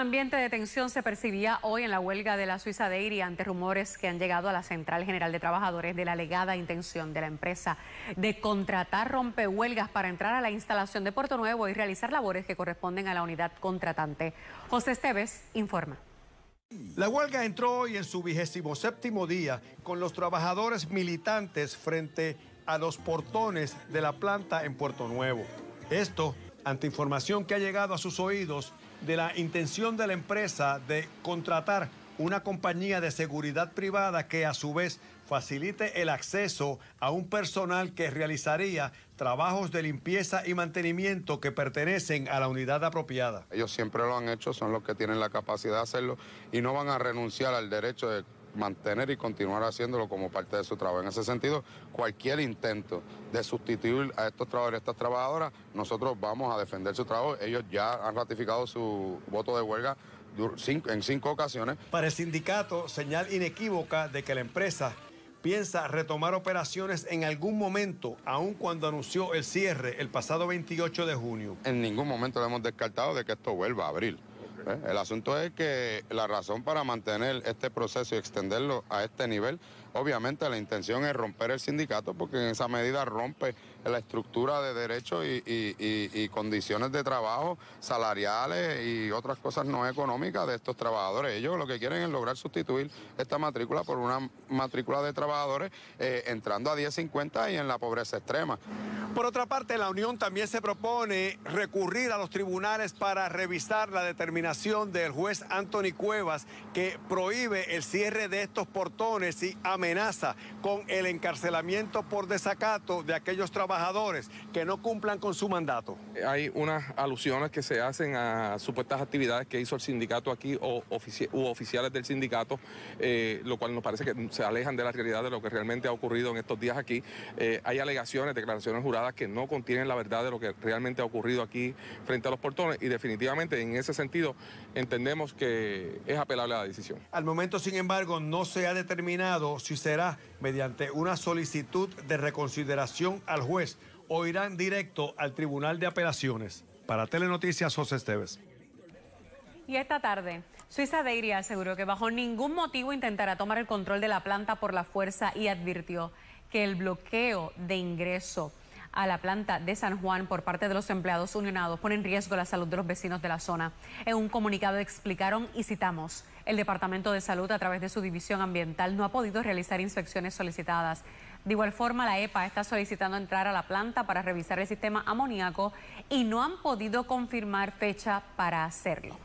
ambiente de tensión se percibía hoy en la huelga de la Suiza Dairy ante rumores que han llegado a la Central General de Trabajadores de la alegada intención de la empresa de contratar rompehuelgas para entrar a la instalación de Puerto Nuevo y realizar labores que corresponden a la unidad contratante. José Esteves informa. La huelga entró hoy en su vigésimo séptimo día con los trabajadores militantes frente a los portones de la planta en Puerto Nuevo. Esto ante información que ha llegado a sus oídos de la intención de la empresa de contratar una compañía de seguridad privada que a su vez facilite el acceso a un personal que realizaría trabajos de limpieza y mantenimiento que pertenecen a la unidad apropiada. Ellos siempre lo han hecho, son los que tienen la capacidad de hacerlo y no van a renunciar al derecho de mantener y continuar haciéndolo como parte de su trabajo. En ese sentido, cualquier intento de sustituir a estos trabajadores, a estas trabajadoras, nosotros vamos a defender su trabajo. Ellos ya han ratificado su voto de huelga en cinco ocasiones. Para el sindicato, señal inequívoca de que la empresa piensa retomar operaciones en algún momento, aun cuando anunció el cierre el pasado 28 de junio. En ningún momento le hemos descartado de que esto vuelva a abrir. Eh, el asunto es que la razón para mantener este proceso y extenderlo a este nivel, obviamente la intención es romper el sindicato porque en esa medida rompe la estructura de derechos y, condiciones de trabajo salariales y otras cosas no económicas de estos trabajadores. Ellos lo que quieren es lograr sustituir esta matrícula por una matrícula de trabajadores eh, entrando a 10.50 y en la pobreza extrema. Por otra parte, la Unión también se propone recurrir a los tribunales para revisar la determinación del juez Anthony Cuevas que prohíbe el cierre de estos portones y amenaza con el encarcelamiento por desacato de aquellos trabajadores trabajadores que no cumplan con su mandato. Hay unas alusiones que se hacen a supuestas actividades que hizo el sindicato aquí o u oficiales del sindicato, eh, lo cual nos parece que se alejan de la realidad de lo que realmente ha ocurrido en estos días aquí. Eh, hay alegaciones, declaraciones juradas que no contienen la verdad de lo que realmente ha ocurrido aquí frente a los portones y definitivamente en ese sentido entendemos que es apelable la decisión. Al momento, sin embargo, no se ha determinado si será mediante una solicitud de reconsideración al juez o irán directo al Tribunal de Apelaciones. Para Telenoticias, José Esteves. Y esta tarde, Suiza Deiria aseguró que bajo ningún motivo intentará tomar el control de la planta por la fuerza y advirtió que el bloqueo de ingreso a la planta de San Juan por parte de los empleados unionados pone en riesgo la salud de los vecinos de la zona. En un comunicado explicaron y citamos, el Departamento de Salud a través de su división ambiental no ha podido realizar inspecciones solicitadas. De igual forma, la EPA está solicitando entrar a la planta para revisar el sistema amoníaco y no han podido confirmar fecha para hacerlo.